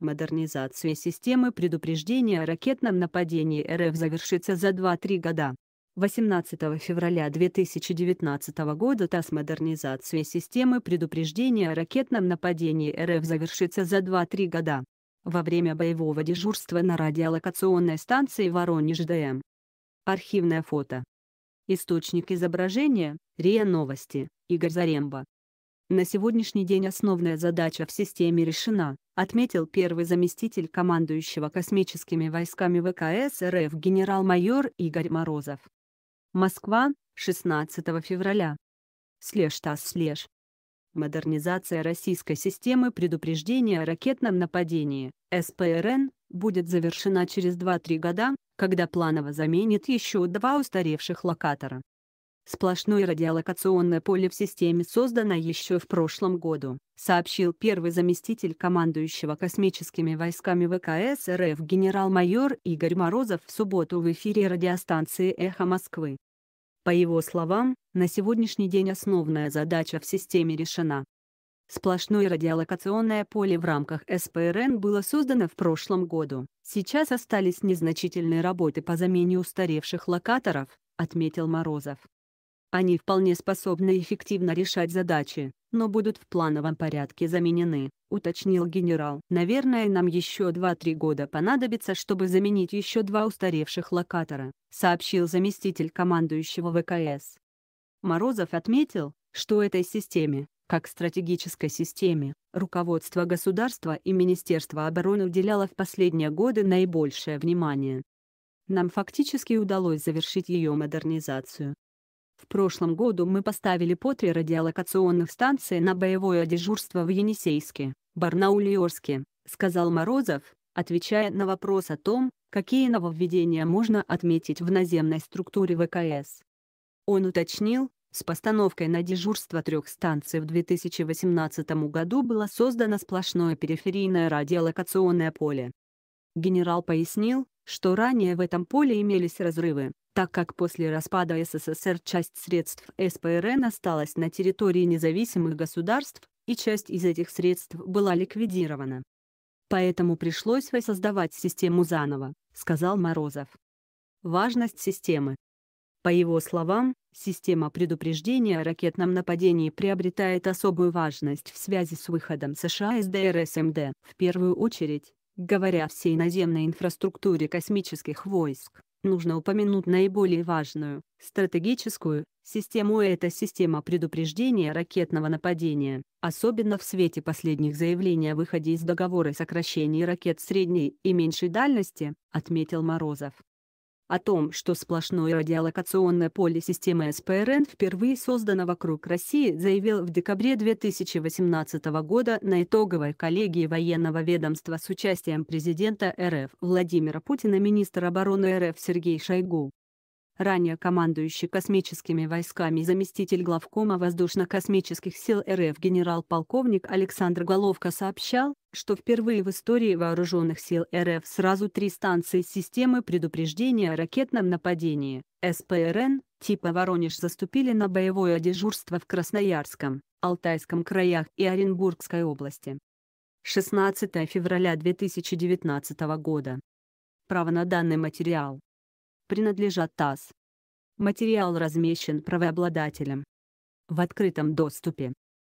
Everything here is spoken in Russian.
Модернизация системы предупреждения о ракетном нападении РФ завершится за 2-3 года. 18 февраля 2019 года ТАСС модернизация системы предупреждения о ракетном нападении РФ завершится за 2-3 года. Во время боевого дежурства на радиолокационной станции Воронеж ДМ. Архивное фото. Источник изображения – РИА Новости, Игорь Заремба. На сегодняшний день основная задача в системе решена, отметил первый заместитель командующего космическими войсками ВКС РФ генерал-майор Игорь Морозов. Москва, 16 февраля. Слеж ТАСС Слеж. Модернизация российской системы предупреждения о ракетном нападении, СПРН, будет завершена через 2-3 года, когда планово заменит еще два устаревших локатора. Сплошное радиолокационное поле в системе создано еще в прошлом году, сообщил первый заместитель командующего космическими войсками ВКС РФ генерал-майор Игорь Морозов в субботу в эфире радиостанции «Эхо Москвы». По его словам, на сегодняшний день основная задача в системе решена. Сплошное радиолокационное поле в рамках СПРН было создано в прошлом году. Сейчас остались незначительные работы по замене устаревших локаторов, отметил Морозов. Они вполне способны эффективно решать задачи, но будут в плановом порядке заменены, уточнил генерал. Наверное нам еще 2-3 года понадобится, чтобы заменить еще два устаревших локатора, сообщил заместитель командующего ВКС. Морозов отметил, что этой системе, как стратегической системе, руководство государства и Министерство обороны уделяло в последние годы наибольшее внимание. Нам фактически удалось завершить ее модернизацию, в прошлом году мы поставили по три радиолокационных станции на боевое дежурство в Енисейске, Барнауле и Орске, сказал Морозов, отвечая на вопрос о том, какие нововведения можно отметить в наземной структуре ВКС. Он уточнил, с постановкой на дежурство трех станций в 2018 году было создано сплошное периферийное радиолокационное поле. Генерал пояснил, что ранее в этом поле имелись разрывы, так как после распада СССР часть средств СПРН осталась на территории независимых государств, и часть из этих средств была ликвидирована. Поэтому пришлось воссоздавать систему заново, сказал Морозов. Важность системы. По его словам, система предупреждения о ракетном нападении приобретает особую важность в связи с выходом США из ДРСМД, в первую очередь, говоря всей наземной инфраструктуре космических войск нужно упомянуть наиболее важную, стратегическую, систему это система предупреждения ракетного нападения, особенно в свете последних заявлений о выходе из договора сокращения ракет средней и меньшей дальности, отметил Морозов о том, что сплошное радиолокационное поле системы СПРН впервые создано вокруг России, заявил в декабре 2018 года на итоговой коллегии военного ведомства с участием президента РФ Владимира Путина министр обороны РФ Сергей Шойгу ранее командующий космическими войсками и заместитель главкома воздушно-космических сил РФ генерал-полковник Александр Головко сообщал, что впервые в истории вооруженных сил РФ сразу три станции системы предупреждения о ракетном нападении, СПРН, типа «Воронеж» заступили на боевое дежурство в Красноярском, Алтайском краях и Оренбургской области. 16 февраля 2019 года. Право на данный материал принадлежат ТАСС. Материал размещен правообладателем в открытом доступе.